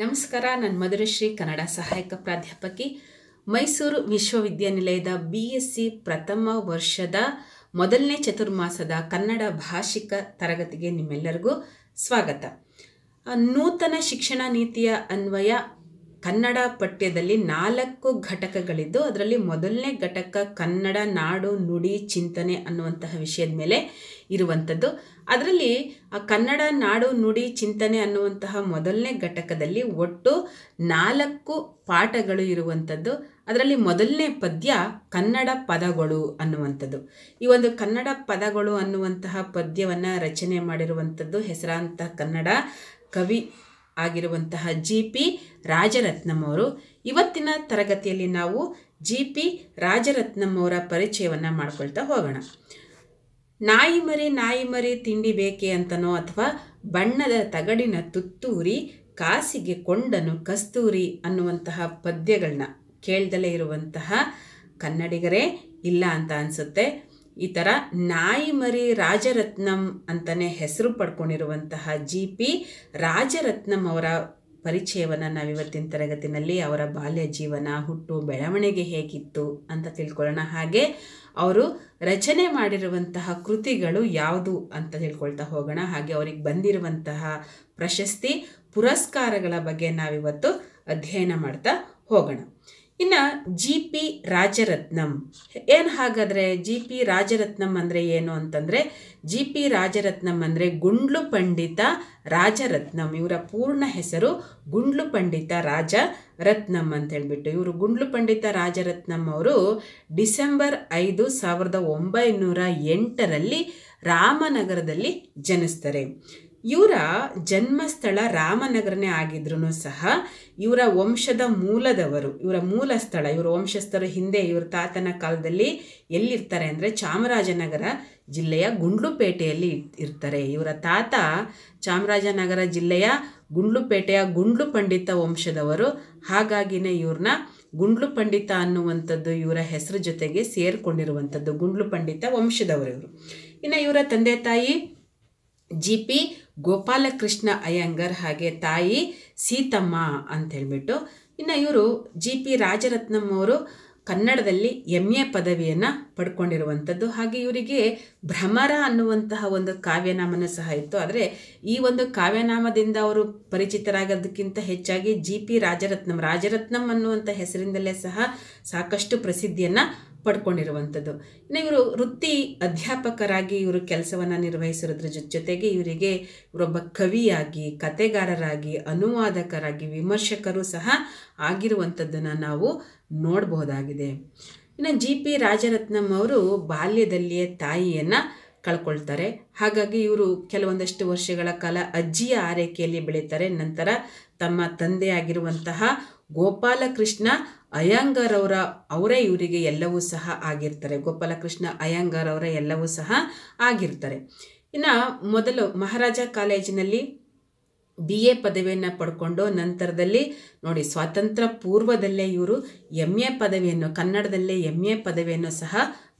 ನಮಸ್ಕಾರ ನನ್ನ ಮಧುರಶ್ರೀ ಕನ್ನಡ ಸಹಾಯಕ ಪ್ರಾಧ್ಯಾಪಕಿ ಮೈಸೂರು ವಿಶ್ವವಿದ್ಯಾನಿಲಯದ ಬಿ ಸಿ ಪ್ರಥಮ ವರ್ಷದ ಮೊದಲನೇ ಚತುರ್ಮಾಸದ ಕನ್ನಡ ಭಾಷಿಕ ತರಗತಿಗೆ ನಿಮ್ಮೆಲ್ಲರಿಗೂ ಸ್ವಾಗತ ನೂತನ ಶಿಕ್ಷಣ ನೀತಿಯ ಅನ್ವಯ ಕನ್ನಡ ಪಠ್ಯದಲ್ಲಿ ನಾಲ್ಕು ಘಟಕಗಳಿದ್ದು ಅದರಲ್ಲಿ ಮೊದಲನೇ ಘಟಕ ಕನ್ನಡ ನಾಡು ನುಡಿ ಚಿಂತನೆ ಅನ್ನುವಂತಹ ವಿಷಯದ ಮೇಲೆ ಇರುವಂಥದ್ದು ಅದರಲ್ಲಿ ಆ ಕನ್ನಡ ನಾಡು ನುಡಿ ಚಿಂತನೆ ಅನ್ನುವಂತಹ ಮೊದಲನೇ ಘಟಕದಲ್ಲಿ ಒಟ್ಟು ನಾಲ್ಕು ಪಾಠಗಳು ಇರುವಂಥದ್ದು ಅದರಲ್ಲಿ ಮೊದಲನೇ ಪದ್ಯ ಕನ್ನಡ ಪದಗಳು ಅನ್ನುವಂಥದ್ದು ಈ ಒಂದು ಕನ್ನಡ ಪದಗಳು ಅನ್ನುವಂತಹ ಪದ್ಯವನ್ನು ರಚನೆ ಮಾಡಿರುವಂಥದ್ದು ಹೆಸರಾಂತ ಕನ್ನಡ ಕವಿ ಆಗಿರುವಂತಹ ಜಿ ಪಿ ರಾಜರತ್ನಂ ಅವರು ಇವತ್ತಿನ ತರಗತಿಯಲ್ಲಿ ನಾವು ಜಿ ಪಿ ರಾಜರತ್ನಂ ಅವರ ಪರಿಚಯವನ್ನು ಮಾಡ್ಕೊಳ್ತಾ ಹೋಗೋಣ ನಾಯಿ ಮರಿ ನಾಯಿ ಮರಿ ತಿಂಡಿ ಬೇಕೆ ಅಂತನೋ ಅಥವಾ ಬಣ್ಣದ ತಗಡಿನ ತುತ್ತೂರಿ ಕಾಸಿಗೆ ಕೊಂಡನು ಕಸ್ತೂರಿ ಅನ್ನುವಂತಹ ಪದ್ಯಗಳನ್ನ ಕೇಳ್ದಲೇ ಇರುವಂತಹ ಕನ್ನಡಿಗರೇ ಇಲ್ಲ ಅಂತ ಅನಿಸುತ್ತೆ ಈ ಥರ ನಾಯಿ ಮರಿ ರಾಜರತ್ನಂ ಅಂತಲೇ ಹೆಸರು ಪಡ್ಕೊಂಡಿರುವಂತಹ ಜಿ ಪಿ ರಾಜರತ್ನಂ ಅವರ ಪರಿಚಯವನ್ನು ನಾವಿವತ್ತಿನ ತರಗತಿನಲ್ಲಿ ಅವರ ಬಾಲ್ಯ ಜೀವನ ಹುಟ್ಟು ಬೆಳವಣಿಗೆ ಹೇಗಿತ್ತು ಅಂತ ತಿಳ್ಕೊಳ್ಳೋಣ ಹಾಗೆ ಅವರು ರಚನೆ ಮಾಡಿರುವಂತಹ ಕೃತಿಗಳು ಯಾವುದು ಅಂತ ತಿಳ್ಕೊಳ್ತಾ ಹೋಗೋಣ ಹಾಗೆ ಅವ್ರಿಗೆ ಬಂದಿರುವಂತಹ ಪ್ರಶಸ್ತಿ ಪುರಸ್ಕಾರಗಳ ಬಗ್ಗೆ ನಾವಿವತ್ತು ಅಧ್ಯಯನ ಮಾಡ್ತಾ ಹೋಗೋಣ ಇನ್ನು ಜಿ ಪಿ ರಾಜರತ್ನಂ ಏನು ಹಾಗಾದರೆ ಜಿ ಪಿ ರಾಜರತ್ನಂ ಅಂದರೆ ಏನು ಅಂತಂದರೆ ಜಿ ಪಿ ರಾಜರತ್ನಂ ಅಂದರೆ ಗುಂಡ್ಲು ಪಂಡಿತ ರಾಜರತ್ನಂ ಇವರ ಪೂರ್ಣ ಹೆಸರು ಗುಂಡ್ಲು ಪಂಡಿತ ರಾಜ ರತ್ನಂ ಅಂತ ಹೇಳಿಬಿಟ್ಟು ಇವರು ಗುಂಡ್ಲು ಪಂಡಿತ ರಾಜರತ್ನಂ ಅವರು ಡಿಸೆಂಬರ್ ಐದು ಸಾವಿರದ ಒಂಬೈನೂರ ಎಂಟರಲ್ಲಿ ರಾಮನಗರದಲ್ಲಿ ಜನಿಸ್ತಾರೆ ಇವರ ಜನ್ಮಸ್ಥಳ ರಾಮನಗರನೇ ಆಗಿದ್ರು ಸಹ ಇವರ ವಂಶದ ಮೂಲದವರು ಇವರ ಮೂಲ ಸ್ಥಳ ಇವರ ವಂಶಸ್ಥರು ಹಿಂದೆ ಇವರ ತಾತನ ಕಾಲದಲ್ಲಿ ಎಲ್ಲಿರ್ತಾರೆ ಅಂದರೆ ಚಾಮರಾಜನಗರ ಜಿಲ್ಲೆಯ ಗುಂಡ್ಲುಪೇಟೆಯಲ್ಲಿ ಇರ್ತಾರೆ ಇವರ ತಾತ ಚಾಮರಾಜನಗರ ಜಿಲ್ಲೆಯ ಗುಂಡ್ಲುಪೇಟೆಯ ಗುಂಡ್ಲು ಪಂಡಿತ ವಂಶದವರು ಹಾಗಾಗಿನೇ ಇವ್ರನ್ನ ಗುಂಡ್ಲು ಪಂಡಿತ ಅನ್ನುವಂಥದ್ದು ಇವರ ಹೆಸರು ಜೊತೆಗೆ ಸೇರಿಕೊಂಡಿರುವಂಥದ್ದು ಗುಂಡ್ಲು ಪಂಡಿತ ವಂಶದವರು ಇವರು ಇನ್ನು ಇವರ ತಂದೆ ತಾಯಿ ಜಿ ಪಿ ಗೋಪಾಲಕೃಷ್ಣ ಅಯ್ಯಂಗರ್ ಹಾಗೆ ತಾಯಿ ಸೀತಮ್ಮ ಅಂತ ಹೇಳಿಬಿಟ್ಟು ಇನ್ನು ಇವರು ಜಿ ಪಿ ರಾಜರತ್ನಂ ಅವರು ಕನ್ನಡದಲ್ಲಿ ಎಮ್ ಎ ಪದವಿಯನ್ನು ಪಡ್ಕೊಂಡಿರುವಂಥದ್ದು ಹಾಗೆ ಇವರಿಗೆ ಭ್ರಮರ ಅನ್ನುವಂತಹ ಒಂದು ಕಾವ್ಯನಾಮನ ಸಹ ಇತ್ತು ಆದರೆ ಈ ಒಂದು ಕಾವ್ಯನಾಮದಿಂದ ಅವರು ಪರಿಚಿತರಾಗೋದಕ್ಕಿಂತ ಹೆಚ್ಚಾಗಿ ಜಿ ಪಿ ರಾಜರತ್ನಂ ರಾಜರತ್ನಂ ಅನ್ನುವಂಥ ಹೆಸರಿಂದಲೇ ಸಹ ಸಾಕಷ್ಟು ಪ್ರಸಿದ್ಧಿಯನ್ನು ಪಡ್ಕೊಂಡಿರುವಂಥದ್ದು ಇನ್ನು ಇವರು ವೃತ್ತಿ ಅಧ್ಯಾಪಕರಾಗಿ ಇವರು ಕೆಲಸವನ್ನು ನಿರ್ವಹಿಸಿರೋದ್ರ ಜೊತೆಗೆ ಇವರಿಗೆ ಇವರೊಬ್ಬ ಕವಿಯಾಗಿ ಕತೆಗಾರರಾಗಿ ಅನುವಾದಕರಾಗಿ ವಿಮರ್ಶಕರು ಸಹ ಆಗಿರುವಂಥದ್ದನ್ನು ನಾವು ನೋಡಬಹುದಾಗಿದೆ ಇನ್ನು ಜಿ ಪಿ ರಾಜರತ್ನಂ ಅವರು ಬಾಲ್ಯದಲ್ಲಿಯೇ ತಾಯಿಯನ್ನು ಕಳ್ಕೊಳ್ತಾರೆ ಹಾಗಾಗಿ ಇವರು ಕೆಲವೊಂದಷ್ಟು ವರ್ಷಗಳ ಕಾಲ ಅಜ್ಜಿಯ ಆರೈಕೆಯಲ್ಲಿ ಬೆಳೀತಾರೆ ನಂತರ ತಮ್ಮ ತಂದೆಯಾಗಿರುವಂತಹ ಗೋಪಾಲಕೃಷ್ಣ ಅವರ ಅವರೇ ಇವರಿಗೆ ಎಲ್ಲವೂ ಸಹ ಆಗಿರ್ತಾರೆ ಗೋಪಾಲಕೃಷ್ಣ ಅವರ ಎಲ್ಲವೂ ಸಹ ಆಗಿರ್ತಾರೆ ಇನ್ನು ಮೊದಲು ಮಹಾರಾಜ ಕಾಲೇಜಿನಲ್ಲಿ ಬಿ ಎ ಪದವಿಯನ್ನು ಪಡ್ಕೊಂಡು ನಂತರದಲ್ಲಿ ನೋಡಿ ಸ್ವಾತಂತ್ರ್ಯ ಪೂರ್ವದಲ್ಲೇ ಇವರು ಎಮ್ ಎ ಪದವಿಯನ್ನು ಕನ್ನಡದಲ್ಲೇ ಎಮ್ ಎ ಪದವಿಯನ್ನು ಸಹ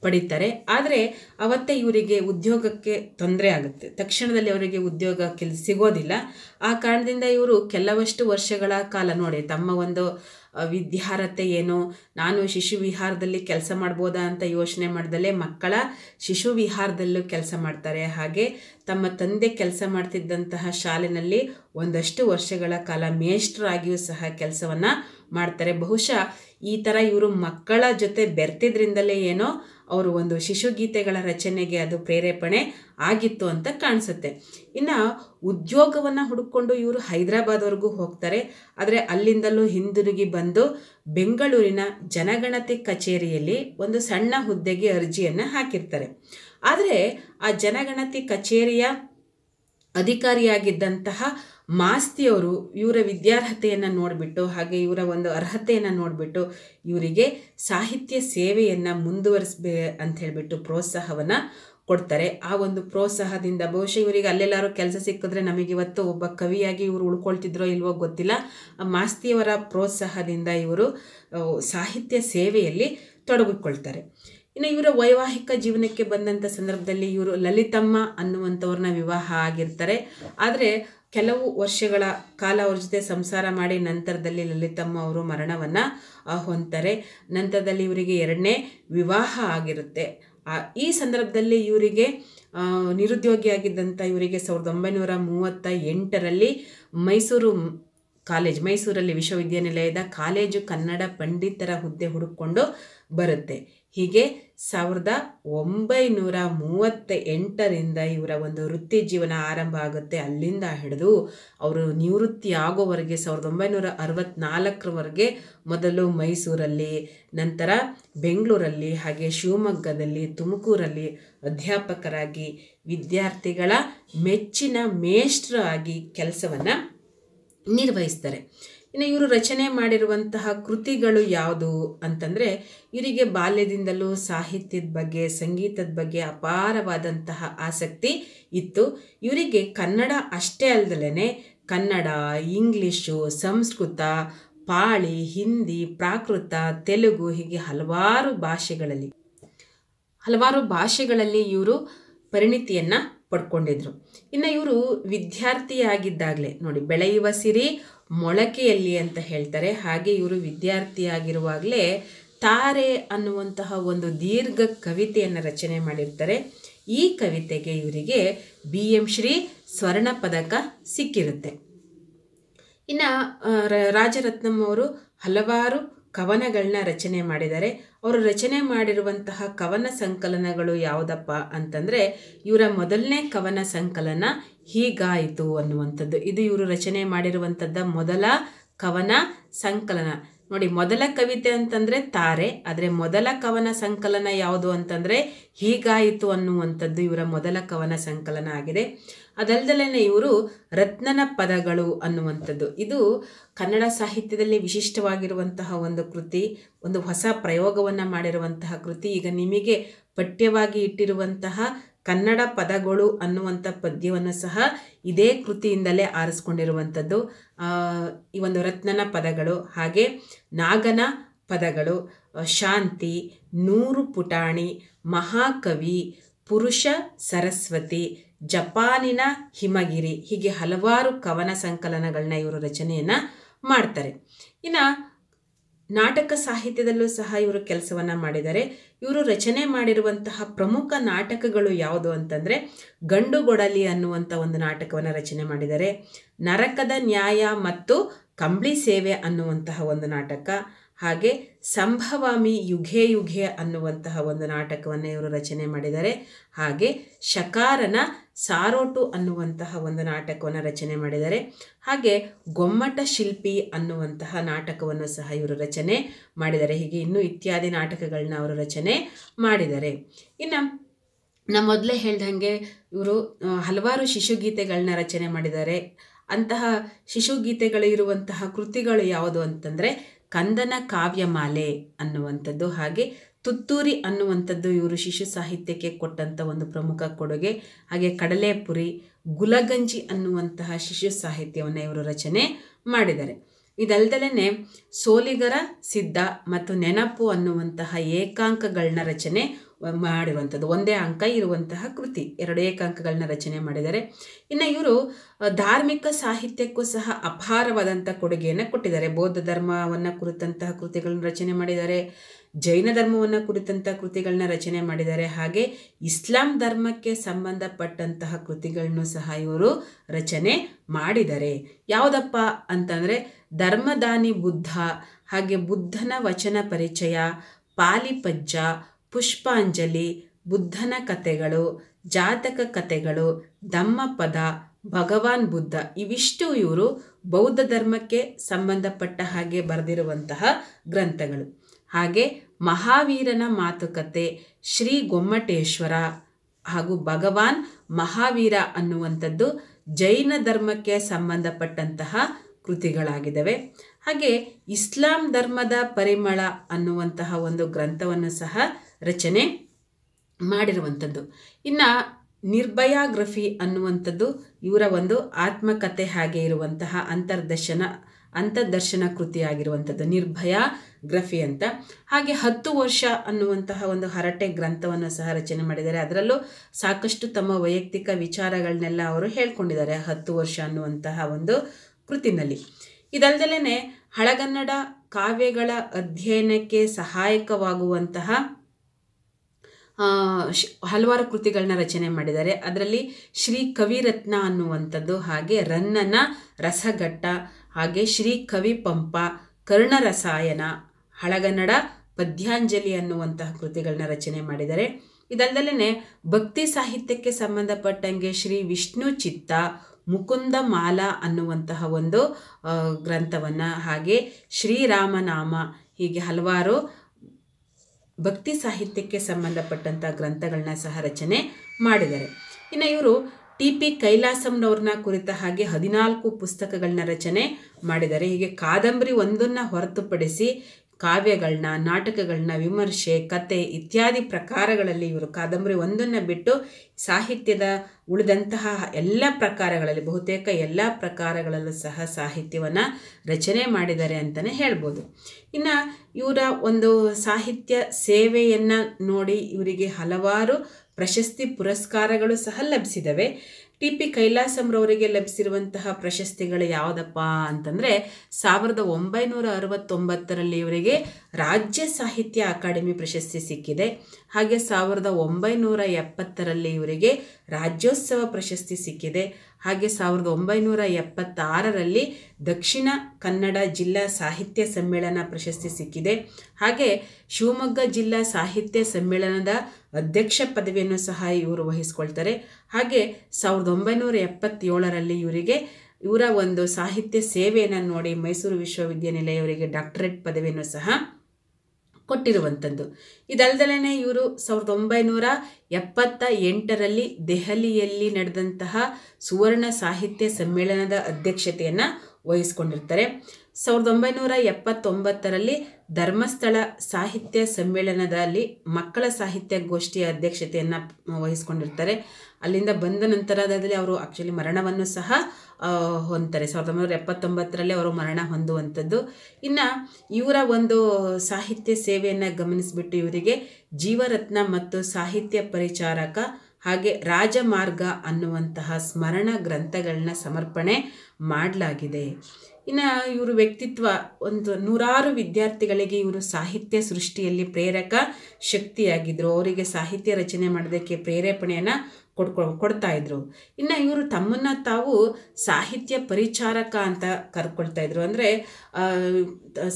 ಪಡೀತಾರೆ ಆದರೆ ಅವತ್ತೇ ಇವರಿಗೆ ಉದ್ಯೋಗಕ್ಕೆ ತೊಂದರೆ ಆಗುತ್ತೆ ತಕ್ಷಣದಲ್ಲಿ ಅವರಿಗೆ ಉದ್ಯೋಗ ಕೆಲ್ ಸಿಗೋದಿಲ್ಲ ಆ ಕಾರಣದಿಂದ ಇವರು ಕೆಲವಷ್ಟು ವರ್ಷಗಳ ಕಾಲ ನೋಡಿ ತಮ್ಮ ಒಂದು ವಿದ್ಯಾರ್ಹತೆ ಏನು ನಾನು ಶಿಶು ವಿಹಾರದಲ್ಲಿ ಕೆಲಸ ಮಾಡ್ಬೋದಾ ಅಂತ ಯೋಚನೆ ಮಾಡ್ದಲೇ ಮಕ್ಕಳ ಶಿಶು ವಿಹಾರದಲ್ಲೂ ಕೆಲಸ ಮಾಡ್ತಾರೆ ಹಾಗೆ ತಮ್ಮ ತಂದೆ ಕೆಲಸ ಮಾಡ್ತಿದ್ದಂತಹ ಶಾಲೆಯಲ್ಲಿ ಒಂದಷ್ಟು ವರ್ಷಗಳ ಕಾಲ ಮೇಷ್ಟ್ರಾಗಿಯೂ ಸಹ ಕೆಲಸವನ್ನು ಮಾಡ್ತಾರೆ ಬಹುಶಃ ಈ ಥರ ಇವರು ಮಕ್ಕಳ ಜೊತೆ ಬೆರ್ತಿದ್ರಿಂದಲೇ ಏನೋ ಅವರು ಒಂದು ಶಿಶು ಗೀತೆಗಳ ರಚನೆಗೆ ಅದು ಪ್ರೇರೇಪಣೆ ಆಗಿತ್ತು ಅಂತ ಕಾಣಿಸುತ್ತೆ ಇನ್ನು ಉದ್ಯೋಗವನ್ನು ಹುಡುಕೊಂಡು ಇವರು ಹೈದರಾಬಾದ್ವರೆಗೂ ಹೋಗ್ತಾರೆ ಆದರೆ ಅಲ್ಲಿಂದಲೂ ಹಿಂದಿರುಗಿ ಬಂದು ಬೆಂಗಳೂರಿನ ಜನಗಣತಿ ಕಚೇರಿಯಲ್ಲಿ ಒಂದು ಸಣ್ಣ ಹುದ್ದೆಗೆ ಅರ್ಜಿಯನ್ನು ಹಾಕಿರ್ತಾರೆ ಆದರೆ ಆ ಜನಗಣತಿ ಕಚೇರಿಯ ಅಧಿಕಾರಿಯಾಗಿದ್ದಂತಹ ಮಾಸ್ತಿಯವರು ಇವರ ವಿದ್ಯಾರ್ಹತೆಯನ್ನು ನೋಡಿಬಿಟ್ಟು ಹಾಗೆ ಇವರ ಒಂದು ಅರ್ಹತೆಯನ್ನು ನೋಡಿಬಿಟ್ಟು ಇವರಿಗೆ ಸಾಹಿತ್ಯ ಸೇವೆಯನ್ನು ಮುಂದುವರಿಸ್ಬೇ ಅಂತ ಹೇಳಿಬಿಟ್ಟು ಪ್ರೋತ್ಸಾಹವನ್ನು ಕೊಡ್ತಾರೆ ಆ ಒಂದು ಪ್ರೋತ್ಸಾಹದಿಂದ ಬಹುಶಃ ಇವರಿಗೆ ಅಲ್ಲೆಲ್ಲಾರು ಕೆಲಸ ಸಿಕ್ಕಿದ್ರೆ ನಮಗೆ ಇವತ್ತು ಒಬ್ಬ ಕವಿಯಾಗಿ ಇವರು ಉಳ್ಕೊಳ್ತಿದ್ರೋ ಇಲ್ವೋ ಗೊತ್ತಿಲ್ಲ ಆ ಮಾಸ್ತಿಯವರ ಪ್ರೋತ್ಸಾಹದಿಂದ ಇವರು ಸಾಹಿತ್ಯ ಸೇವೆಯಲ್ಲಿ ತೊಡಗಿಕೊಳ್ತಾರೆ ಇನ್ನು ಇವರ ವೈವಾಹಿಕ ಜೀವನಕ್ಕೆ ಬಂದಂಥ ಸಂದರ್ಭದಲ್ಲಿ ಇವರು ಲಲಿತಮ್ಮ ಅನ್ನುವಂಥವ್ರನ್ನ ವಿವಾಹ ಆಗಿರ್ತಾರೆ ಆದರೆ ಕೆಲವು ವರ್ಷಗಳ ಕಾಲ ಅವ್ರ ಜೊತೆ ಸಂಸಾರ ಮಾಡಿ ನಂತರದಲ್ಲಿ ಲಲಿತಮ್ಮ ಅವರು ಮರಣವನ್ನು ಹೊಂತಾರೆ ನಂತರದಲ್ಲಿ ಇವರಿಗೆ ಎರಡನೇ ವಿವಾಹ ಆಗಿರುತ್ತೆ ಈ ಸಂದರ್ಭದಲ್ಲಿ ಇವರಿಗೆ ನಿರುದ್ಯೋಗಿಯಾಗಿದ್ದಂಥ ಇವರಿಗೆ ಸಾವಿರದ ಒಂಬೈನೂರ ಮೂವತ್ತ ಎಂಟರಲ್ಲಿ ಮೈಸೂರು ಕಾಲೇಜ್ ಮೈಸೂರಲ್ಲಿ ವಿಶ್ವವಿದ್ಯಾನಿಲಯದ ಕಾಲೇಜು ಕನ್ನಡ ಪಂಡಿತರ ಹುದ್ದೆ ಹುಡುಕೊಂಡು ಬರುತ್ತೆ ಹೀಗೆ ಸಾವಿರದ ಒಂಬೈನೂರ ಮೂವತ್ತ ಎಂಟರಿಂದ ಇವರ ಒಂದು ವೃತ್ತಿ ಜೀವನ ಆರಂಭ ಆಗುತ್ತೆ ಅಲ್ಲಿಂದ ಹಿಡಿದು ಅವರು ನಿವೃತ್ತಿ ಆಗೋವರೆಗೆ ಸಾವಿರದ ಒಂಬೈನೂರ ಅರವತ್ತ್ನಾಲ್ಕರವರೆಗೆ ಮೊದಲು ಮೈಸೂರಲ್ಲಿ ನಂತರ ಬೆಂಗಳೂರಲ್ಲಿ ಹಾಗೆ ಶಿವಮೊಗ್ಗದಲ್ಲಿ ತುಮಕೂರಲ್ಲಿ ಅಧ್ಯಾಪಕರಾಗಿ ವಿದ್ಯಾರ್ಥಿಗಳ ಮೆಚ್ಚಿನ ಮೇಷ್ಟ್ರ ಆಗಿ ಕೆಲಸವನ್ನು ನಿರ್ವಹಿಸ್ತಾರೆ ಇನ್ನು ಇವರು ರಚನೆ ಮಾಡಿರುವಂತಹ ಕೃತಿಗಳು ಯಾವುದು ಅಂತಂದರೆ ಇವರಿಗೆ ಬಾಲ್ಯದಿಂದಲೂ ಸಾಹಿತ್ಯದ ಬಗ್ಗೆ ಸಂಗೀತದ ಬಗ್ಗೆ ಅಪಾರವಾದಂತಹ ಆಸಕ್ತಿ ಇತ್ತು ಇವರಿಗೆ ಕನ್ನಡ ಅಷ್ಟೇ ಅಲ್ಲದಲೇ ಕನ್ನಡ ಇಂಗ್ಲೀಷು ಸಂಸ್ಕೃತ ಪಾಳಿ ಹಿಂದಿ ಪ್ರಾಕೃತ ತೆಲುಗು ಹೀಗೆ ಹಲವಾರು ಭಾಷೆಗಳಲ್ಲಿ ಹಲವಾರು ಭಾಷೆಗಳಲ್ಲಿ ಇವರು ಪರಿಣಿತಿಯನ್ನು ಪಡ್ಕೊಂಡಿದ್ರು ಇನ್ನು ಇವರು ವಿದ್ಯಾರ್ಥಿಯಾಗಿದ್ದಾಗಲೇ ನೋಡಿ ಬೆಳೆಯುವ ಸಿರಿ ಮೊಳಕೆಯಲ್ಲಿ ಅಂತ ಹೇಳ್ತಾರೆ ಹಾಗೆ ಇವರು ವಿದ್ಯಾರ್ಥಿಯಾಗಿರುವಾಗಲೇ ತಾರೆ ಅನ್ನುವಂತಹ ಒಂದು ದೀರ್ಘ ಕವಿತೆಯನ್ನು ರಚನೆ ಮಾಡಿರ್ತಾರೆ ಈ ಕವಿತೆಗೆ ಇವರಿಗೆ ಬಿ ಎಂ ಶ್ರೀ ಸ್ವರ್ಣ ಪದಕ ಸಿಕ್ಕಿರುತ್ತೆ ಇನ್ನು ರಾಜರತ್ನಂ ಅವರು ಹಲವಾರು ಕವನಗಳನ್ನ ರಚನೆ ಮಾಡಿದ್ದಾರೆ ಅವರು ರಚನೆ ಮಾಡಿರುವಂತಹ ಕವನ ಸಂಕಲನಗಳು ಯಾವುದಪ್ಪ ಅಂತಂದರೆ ಇವರ ಮೊದಲನೇ ಕವನ ಸಂಕಲನ ಹೀಗಾಯಿತು ಅನ್ನುವಂಥದ್ದು ಇದು ಇವರು ರಚನೆ ಮಾಡಿರುವಂಥದ್ದ ಮೊದಲ ಕವನ ಸಂಕಲನ ನೋಡಿ ಮೊದಲ ಕವಿತೆ ಅಂತಂದರೆ ತಾರೆ ಆದರೆ ಮೊದಲ ಕವನ ಸಂಕಲನ ಯಾವುದು ಅಂತಂದರೆ ಹೀಗಾಯಿತು ಅನ್ನುವಂಥದ್ದು ಇವರ ಮೊದಲ ಕವನ ಸಂಕಲನ ಆಗಿದೆ ಅದಲ್ದಲೇ ಇವರು ರತ್ನನ ಪದಗಳು ಅನ್ನುವಂಥದ್ದು ಇದು ಕನ್ನಡ ಸಾಹಿತ್ಯದಲ್ಲಿ ವಿಶಿಷ್ಟವಾಗಿರುವಂತಹ ಒಂದು ಕೃತಿ ಒಂದು ಹೊಸ ಪ್ರಯೋಗವನ್ನು ಮಾಡಿರುವಂತಹ ಕೃತಿ ಈಗ ನಿಮಗೆ ಪಠ್ಯವಾಗಿ ಇಟ್ಟಿರುವಂತಹ ಕನ್ನಡ ಪದಗಳು ಅನ್ನುವಂಥ ಪದ್ಯವನ್ನು ಸಹ ಇದೇ ಕೃತಿಯಿಂದಲೇ ಆರಿಸ್ಕೊಂಡಿರುವಂಥದ್ದು ಈ ಒಂದು ರತ್ನನ ಪದಗಳು ಹಾಗೆ ನಾಗನ ಪದಗಳು ಶಾಂತಿ ನೂರು ಪುಟಾಣಿ ಮಹಾಕವಿ ಪುರುಷ ಸರಸ್ವತಿ ಜಪಾನಿನ ಹಿಮಗಿರಿ ಹೀಗೆ ಹಲವಾರು ಕವನ ಸಂಕಲನಗಳನ್ನ ಇವರು ರಚನೆಯನ್ನು ಮಾಡ್ತಾರೆ ಇನ್ನು ನಾಟಕ ಸಾಹಿತ್ಯದಲ್ಲೂ ಸಹ ಇವರು ಕೆಲಸವನ್ನು ಮಾಡಿದ್ದಾರೆ ಇವರು ರಚನೆ ಮಾಡಿರುವಂತಹ ಪ್ರಮುಖ ನಾಟಕಗಳು ಯಾವುದು ಅಂತಂದರೆ ಗಂಡುಗೊಡಲಿ ಅನ್ನುವಂಥ ಒಂದು ನಾಟಕವನ್ನು ರಚನೆ ಮಾಡಿದ್ದಾರೆ ನರಕದ ನ್ಯಾಯ ಮತ್ತು ಕಂಬಳಿ ಸೇವೆ ಅನ್ನುವಂತಹ ಒಂದು ನಾಟಕ ಹಾಗೆ ಸಂಭವಾಮಿ ಯುಗೆ ಯುಗೆ ಅನ್ನುವಂತಹ ಒಂದು ನಾಟಕವನ್ನು ಇವರು ರಚನೆ ಮಾಡಿದ್ದಾರೆ ಹಾಗೆ ಶಕಾರನ ಸಾರೋಟು ಅನ್ನುವಂತಹ ಒಂದು ನಾಟಕವನ್ನು ರಚನೆ ಮಾಡಿದ್ದಾರೆ ಹಾಗೆ ಗೊಮ್ಮಟ ಶಿಲ್ಪಿ ಅನ್ನುವಂತಹ ನಾಟಕವನ್ನು ಸಹ ಇವರು ರಚನೆ ಮಾಡಿದ್ದಾರೆ ಹೀಗೆ ಇನ್ನೂ ಇತ್ಯಾದಿ ನಾಟಕಗಳನ್ನ ಅವರು ರಚನೆ ಮಾಡಿದ್ದಾರೆ ಇನ್ನು ನಾ ಮೊದಲೇ ಹೇಳ್ದಂಗೆ ಇವರು ಹಲವಾರು ಶಿಶುಗೀತೆಗಳನ್ನ ರಚನೆ ಮಾಡಿದ್ದಾರೆ ಅಂತಹ ಶಿಶುಗೀತೆಗಳು ಇರುವಂತಹ ಕೃತಿಗಳು ಯಾವುದು ಅಂತಂದರೆ ಕಂದನ ಕಾವ್ಯಮಾಲೆ ಅನ್ನುವಂಥದ್ದು ಹಾಗೆ ತುತ್ತೂರಿ ಅನ್ನುವಂಥದ್ದು ಇವರು ಶಿಶು ಸಾಹಿತ್ಯಕ್ಕೆ ಕೊಟ್ಟಂಥ ಒಂದು ಪ್ರಮುಖ ಕೊಡುಗೆ ಹಾಗೆ ಕಡಲೆಪುರಿ ಗುಲಗಂಜಿ ಅನ್ನುವಂತಹ ಶಿಶು ಸಾಹಿತ್ಯವನ್ನು ಇವರು ರಚನೆ ಮಾಡಿದ್ದಾರೆ ಇದಲ್ದಲೇ ಸೋಲಿಗರ ಸಿದ್ಧ ಮತ್ತು ನೆನಪು ಅನ್ನುವಂತಹ ಏಕಾಂಕಗಳನ್ನ ರಚನೆ ಮಾಡಿರುವಂಥದ್ದು ಒಂದೇ ಅಂಕ ಇರುವಂತಹ ಕೃತಿ ಎರಡು ಏಕಾಂಕಗಳನ್ನ ರಚನೆ ಮಾಡಿದ್ದಾರೆ ಇನ್ನು ಇವರು ಧಾರ್ಮಿಕ ಸಾಹಿತ್ಯಕ್ಕೂ ಸಹ ಅಪಾರವಾದಂಥ ಕೊಡುಗೆಯನ್ನು ಕೊಟ್ಟಿದ್ದಾರೆ ಬೌದ್ಧ ಧರ್ಮವನ್ನು ಕುರಿತಂತಹ ಕೃತಿಗಳನ್ನು ರಚನೆ ಮಾಡಿದ್ದಾರೆ ಜೈನ ಧರ್ಮವನ್ನು ಕುರಿತಂಥ ಕೃತಿಗಳನ್ನ ರಚನೆ ಮಾಡಿದ್ದಾರೆ ಹಾಗೆ ಇಸ್ಲಾಂ ಧರ್ಮಕ್ಕೆ ಸಂಬಂಧಪಟ್ಟಂತಹ ಕೃತಿಗಳನ್ನು ಸಹ ಇವರು ರಚನೆ ಮಾಡಿದ್ದಾರೆ ಯಾವುದಪ್ಪ ಅಂತಂದರೆ ಧರ್ಮದಾನಿ ಬುದ್ಧ ಹಾಗೆ ಬುದ್ಧನ ವಚನ ಪರಿಚಯ ಪಾಲಿಪಜ್ಜ ಪುಷ್ಪಾಂಜಲಿ ಬುದ್ಧನ ಕಥೆಗಳು ಜಾತಕ ಕಥೆಗಳು ಪದ ಭಗವಾನ್ ಬುದ್ಧ ಇವಿಷ್ಟು ಇವರು ಬೌದ್ಧ ಧರ್ಮಕ್ಕೆ ಸಂಬಂಧಪಟ್ಟ ಹಾಗೆ ಬರೆದಿರುವಂತಹ ಗ್ರಂಥಗಳು ಹಾಗೆ ಮಹಾವೀರನ ಮಾತುಕತೆ ಶ್ರೀ ಗೊಮ್ಮಟೇಶ್ವರ ಹಾಗೂ ಭಗವಾನ್ ಮಹಾವೀರ ಅನ್ನುವಂಥದ್ದು ಜೈನ ಧರ್ಮಕ್ಕೆ ಸಂಬಂಧಪಟ್ಟಂತಹ ಕೃತಿಗಳಾಗಿದ್ದಾವೆ ಹಾಗೆ ಇಸ್ಲಾಂ ಧರ್ಮದ ಪರಿಮಳ ಅನ್ನುವಂತಹ ಒಂದು ಗ್ರಂಥವನ್ನು ಸಹ ರಚನೆ ಮಾಡಿರುವಂಥದ್ದು ಇನ್ನು ನಿರ್ಭಯಾಗ್ರಫಿ ಅನ್ನುವಂಥದ್ದು ಇವರ ಒಂದು ಆತ್ಮಕಥೆ ಹಾಗೆ ಇರುವಂತಹ ಅಂತರ್ದರ್ಶನ ಅಂತರ್ದರ್ಶನ ಕೃತಿಯಾಗಿರುವಂಥದ್ದು ನಿರ್ಭಯ ಗ್ರಫಿ ಅಂತ ಹಾಗೆ ಹತ್ತು ವರ್ಷ ಅನ್ನುವಂತಹ ಒಂದು ಹರಟೆ ಗ್ರಂಥವನ್ನು ಸಹ ರಚನೆ ಮಾಡಿದ್ದಾರೆ ಅದರಲ್ಲೂ ಸಾಕಷ್ಟು ತಮ್ಮ ವೈಯಕ್ತಿಕ ವಿಚಾರಗಳನ್ನೆಲ್ಲ ಅವರು ಹೇಳ್ಕೊಂಡಿದ್ದಾರೆ ಹತ್ತು ವರ್ಷ ಅನ್ನುವಂತಹ ಒಂದು ಕೃತಿನಲ್ಲಿ ಇದಲ್ದಲೇ ಹಳಗನ್ನಡ ಕಾವ್ಯಗಳ ಅಧ್ಯಯನಕ್ಕೆ ಸಹಾಯಕವಾಗುವಂತಹ ಹಲವಾರು ಕೃತಿಗಳನ್ನ ರಚನೆ ಮಾಡಿದ್ದಾರೆ ಅದರಲ್ಲಿ ಶ್ರೀ ಕವಿರತ್ನ ಅನ್ನುವಂಥದ್ದು ಹಾಗೆ ರನ್ನನ ರಸಘಟ್ಟ ಹಾಗೆ ಶ್ರೀ ಕವಿ ಪಂಪ ಕರ್ಣರಸಾಯನ ಹಳಗನ್ನಡ ಪದ್ಯಾಂಜಲಿ ಅನ್ನುವಂತಹ ಕೃತಿಗಳನ್ನ ರಚನೆ ಮಾಡಿದ್ದಾರೆ ಇದಲ್ಲದಲ್ಲೇ ಭಕ್ತಿ ಸಾಹಿತ್ಯಕ್ಕೆ ಸಂಬಂಧಪಟ್ಟಂಗೆ ಶ್ರೀ ವಿಷ್ಣು ಚಿತ್ತ ಮುಕುಂದ ಮಾಲಾ ಅನ್ನುವಂತಹ ಒಂದು ಗ್ರಂಥವನ್ನು ಹಾಗೆ ಶ್ರೀರಾಮನಾಮ ಹೀಗೆ ಹಲವಾರು ಭಕ್ತಿ ಸಾಹಿತ್ಯಕ್ಕೆ ಸಂಬಂಧಪಟ್ಟಂಥ ಗ್ರಂಥಗಳನ್ನ ಸಹ ರಚನೆ ಮಾಡಿದ್ದಾರೆ ಇನ್ನು ಇವರು ಟಿ ಪಿ ಕೈಲಾಸಂನವ್ರನ್ನ ಕುರಿತ ಹಾಗೆ ಹದಿನಾಲ್ಕು ಪುಸ್ತಕಗಳನ್ನ ರಚನೆ ಮಾಡಿದ್ದಾರೆ ಹೀಗೆ ಕಾದಂಬರಿ ಒಂದನ್ನು ಹೊರತುಪಡಿಸಿ ಕಾವ್ಯಗಳನ್ನ ನಾಟಕಗಳನ್ನ ವಿಮರ್ಶೆ ಕತೆ ಇತ್ಯಾದಿ ಪ್ರಕಾರಗಳಲ್ಲಿ ಇವರು ಕಾದಂಬರಿ ಒಂದನ್ನು ಬಿಟ್ಟು ಸಾಹಿತ್ಯದ ಉಳಿದಂತಹ ಎಲ್ಲ ಪ್ರಕಾರಗಳಲ್ಲಿ ಬಹುತೇಕ ಎಲ್ಲ ಪ್ರಕಾರಗಳಲ್ಲೂ ಸಹ ಸಾಹಿತ್ಯವನ್ನು ರಚನೆ ಮಾಡಿದ್ದಾರೆ ಅಂತಲೇ ಹೇಳ್ಬೋದು ಇನ್ನು ಇವರ ಒಂದು ಸಾಹಿತ್ಯ ಸೇವೆಯನ್ನು ನೋಡಿ ಇವರಿಗೆ ಹಲವಾರು ಪ್ರಶಸ್ತಿ ಪುರಸ್ಕಾರಗಳು ಸಹ ಲಭಿಸಿದವೆ ಟಿ ಪಿ ಕೈಲಾಸಂರವರಿಗೆ ಲಭಿಸಿರುವಂತಹ ಪ್ರಶಸ್ತಿಗಳು ಯಾವುದಪ್ಪ ಅಂತಂದರೆ ಸಾವಿರದ ಒಂಬೈನೂರ ಅರವತ್ತೊಂಬತ್ತರಲ್ಲಿ ಇವರಿಗೆ ರಾಜ್ಯ ಸಾಹಿತ್ಯ ಅಕಾಡೆಮಿ ಪ್ರಶಸ್ತಿ ಸಿಕ್ಕಿದೆ ಹಾಗೆ ಸಾವಿರದ ಒಂಬೈನೂರ ಎಪ್ಪತ್ತರಲ್ಲಿ ಇವರಿಗೆ ಅವರಿಗೆ ರಾಜ್ಯೋತ್ಸವ ಪ್ರಶಸ್ತಿ ಸಿಕ್ಕಿದೆ ಹಾಗೆ ಸಾವಿರದ ಒಂಬೈನೂರ ಎಪ್ಪತ್ತಾರರಲ್ಲಿ ದಕ್ಷಿಣ ಕನ್ನಡ ಜಿಲ್ಲಾ ಸಾಹಿತ್ಯ ಸಮ್ಮೇಳನ ಪ್ರಶಸ್ತಿ ಸಿಕ್ಕಿದೆ ಹಾಗೆ ಶಿವಮೊಗ್ಗ ಜಿಲ್ಲಾ ಸಾಹಿತ್ಯ ಸಮ್ಮೇಳನದ ಅಧ್ಯಕ್ಷ ಪದವಿಯನ್ನು ಸಹ ಇವರು ವಹಿಸ್ಕೊಳ್ತಾರೆ ಹಾಗೆ ಸಾವಿರದ ಒಂಬೈನೂರ ಎಪ್ಪತ್ತೇಳರಲ್ಲಿ ಇವರಿಗೆ ಇವರ ಒಂದು ಸಾಹಿತ್ಯ ಸೇವೆಯನ್ನು ನೋಡಿ ಮೈಸೂರು ವಿಶ್ವವಿದ್ಯಾನಿಲಯವರಿಗೆ ಡಾಕ್ಟರೇಟ್ ಪದವಿಯನ್ನು ಸಹ ಕೊಟ್ಟಿರುವಂಥದ್ದು ಇದಲ್ದಲೇ ಇವರು ಸಾವಿರದ ಒಂಬೈನೂರ ಎಪ್ಪತ್ತ ಎಂಟರಲ್ಲಿ ದೆಹಲಿಯಲ್ಲಿ ನಡೆದಂತಹ ಸುವರ್ಣ ಸಾಹಿತ್ಯ ಸಮ್ಮೇಳನದ ಅಧ್ಯಕ್ಷತೆಯನ್ನು ವಹಿಸ್ಕೊಂಡಿರ್ತಾರೆ ಸಾವಿರದ ಒಂಬೈನೂರ ಎಪ್ಪತ್ತೊಂಬತ್ತರಲ್ಲಿ ಧರ್ಮಸ್ಥಳ ಸಾಹಿತ್ಯ ಸಮ್ಮೇಳನದಲ್ಲಿ ಮಕ್ಕಳ ಸಾಹಿತ್ಯ ಗೋಷ್ಠಿಯ ಅಧ್ಯಕ್ಷತೆಯನ್ನು ವಹಿಸ್ಕೊಂಡಿರ್ತಾರೆ ಅಲ್ಲಿಂದ ಬಂದ ನಂತರದಲ್ಲಿ ಅವರು ಆ್ಯಕ್ಚುಲಿ ಮರಣವನ್ನು ಸಹ ಹೊಂತಾರೆ ಸಾವಿರದ ಒಂಬೈನೂರ ಎಪ್ಪತ್ತೊಂಬತ್ತರಲ್ಲಿ ಅವರು ಮರಣ ಹೊಂದುವಂಥದ್ದು ಇನ್ನು ಇವರ ಒಂದು ಸಾಹಿತ್ಯ ಸೇವೆಯನ್ನು ಗಮನಿಸಿಬಿಟ್ಟು ಇವರಿಗೆ ಜೀವರತ್ನ ಮತ್ತು ಸಾಹಿತ್ಯ ಪರಿಚಾರಕ ಹಾಗೆ ರಾಜಮಾರ್ಗ ಅನ್ನುವಂತಹ ಸ್ಮರಣ ಗ್ರಂಥಗಳನ್ನ ಸಮರ್ಪಣೆ ಮಾಡಲಾಗಿದೆ ಇನ್ನು ಇವರು ವ್ಯಕ್ತಿತ್ವ ಒಂದು ನೂರಾರು ವಿದ್ಯಾರ್ಥಿಗಳಿಗೆ ಇವರು ಸಾಹಿತ್ಯ ಸೃಷ್ಟಿಯಲ್ಲಿ ಪ್ರೇರಕ ಶಕ್ತಿಯಾಗಿದ್ದರು ಅವರಿಗೆ ಸಾಹಿತ್ಯ ರಚನೆ ಮಾಡೋದಕ್ಕೆ ಪ್ರೇರೇಪಣೆಯನ್ನು ಕೊಡ್ಕೊ ಕೊಡ್ತಾಯಿದ್ರು ಇನ್ನು ಇವರು ತಮ್ಮನ್ನು ತಾವು ಸಾಹಿತ್ಯ ಪರಿಚಾರಕ ಅಂತ ಕರ್ಕೊಳ್ತಾ ಇದ್ರು ಅಂದರೆ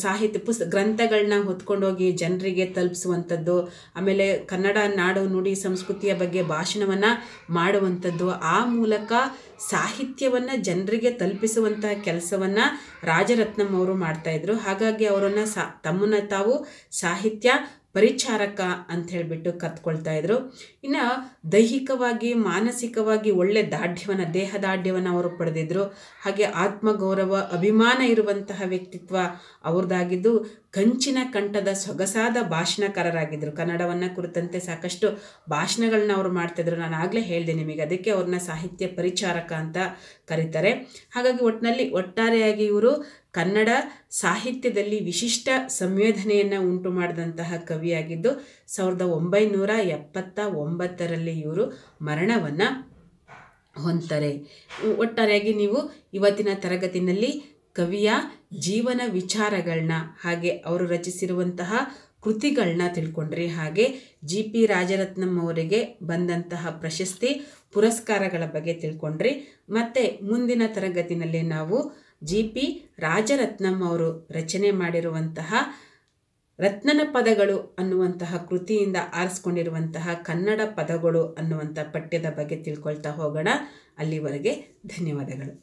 ಸಾಹಿತ್ಯ ಪುಸ್ತ ಗ್ರಂಥಗಳನ್ನ ಹೊತ್ಕೊಂಡೋಗಿ ಜನರಿಗೆ ತಲುಪಿಸುವಂಥದ್ದು ಆಮೇಲೆ ಕನ್ನಡ ನಾಡು ನುಡಿ ಸಂಸ್ಕೃತಿಯ ಬಗ್ಗೆ ಭಾಷಣವನ್ನು ಮಾಡುವಂಥದ್ದು ಆ ಮೂಲಕ ಸಾಹಿತ್ಯವನ್ನು ಜನರಿಗೆ ತಲುಪಿಸುವಂತಹ ಕೆಲಸವನ್ನು ರಾಜರತ್ನಂ ಅವರು ಮಾಡ್ತಾಯಿದ್ರು ಹಾಗಾಗಿ ಅವರನ್ನು ಸಾ ತಮ್ಮನ್ನು ತಾವು ಸಾಹಿತ್ಯ ಪರಿಚಾರಕ ಅಂತ ಹೇಳಿಬಿಟ್ಟು ಕತ್ಕೊಳ್ತಾ ಇದ್ರು ಇನ್ನು ದೈಹಿಕವಾಗಿ ಮಾನಸಿಕವಾಗಿ ಒಳ್ಳೆ ದಾಢ್ಯವನ್ನು ದೇಹ ದಾಢ್ಯವನ್ನು ಅವರು ಪಡೆದಿದ್ರು ಹಾಗೆ ಆತ್ಮಗೌರವ ಅಭಿಮಾನ ಇರುವಂತಹ ವ್ಯಕ್ತಿತ್ವ ಅವ್ರದ್ದಾಗಿದ್ದು ಕಂಚಿನ ಕಂಠದ ಸೊಗಸಾದ ಭಾಷಣಕಾರರಾಗಿದ್ದರು ಕನ್ನಡವನ್ನು ಕುರಿತಂತೆ ಸಾಕಷ್ಟು ಭಾಷಣಗಳನ್ನ ಅವರು ಮಾಡ್ತಿದ್ರು ನಾನು ಆಗಲೇ ಹೇಳಿದೆ ನಿಮಗೆ ಅದಕ್ಕೆ ಅವ್ರನ್ನ ಸಾಹಿತ್ಯ ಪರಿಚಾರಕ ಅಂತ ಕರೀತಾರೆ ಹಾಗಾಗಿ ಒಟ್ಟಿನಲ್ಲಿ ಒಟ್ಟಾರೆಯಾಗಿ ಇವರು ಕನ್ನಡ ಸಾಹಿತ್ಯದಲ್ಲಿ ವಿಶಿಷ್ಟ ಸಂವೇದನೆಯನ್ನು ಉಂಟು ಮಾಡಿದಂತಹ ಕವಿಯಾಗಿದ್ದು ಸಾವಿರದ ಒಂಬೈನೂರ ಎಪ್ಪತ್ತ ಒಂಬತ್ತರಲ್ಲಿ ಇವರು ಮರಣವನ್ನು ಹೊಂತಾರೆ ಒಟ್ಟಾರೆಯಾಗಿ ನೀವು ಇವತ್ತಿನ ತರಗತಿನಲ್ಲಿ ಕವಿಯ ಜೀವನ ವಿಚಾರಗಳನ್ನ ಹಾಗೆ ಅವರು ರಚಿಸಿರುವಂತಹ ಕೃತಿಗಳನ್ನ ತಿಳ್ಕೊಂಡ್ರಿ ಹಾಗೆ ಜಿ ಪಿ ರಾಜರತ್ನಂ ಅವರಿಗೆ ಬಂದಂತಹ ಪ್ರಶಸ್ತಿ ಪುರಸ್ಕಾರಗಳ ಬಗ್ಗೆ ತಿಳ್ಕೊಂಡ್ರಿ ಮತ್ತು ಮುಂದಿನ ತರಗತಿನಲ್ಲಿ ನಾವು ಜಿ ಪಿ ರಾಜರತ್ನಂ ಅವರು ರಚನೆ ಮಾಡಿರುವಂತಹ ರತ್ನನ ಪದಗಳು ಅನ್ನುವಂತಹ ಕೃತಿಯಿಂದ ಆರಿಸ್ಕೊಂಡಿರುವಂತಹ ಕನ್ನಡ ಪದಗಳು ಅನ್ನುವಂಥ ಪಠ್ಯದ ಬಗ್ಗೆ ತಿಳ್ಕೊಳ್ತಾ ಹೋಗೋಣ ಅಲ್ಲಿವರೆಗೆ ಧನ್ಯವಾದಗಳು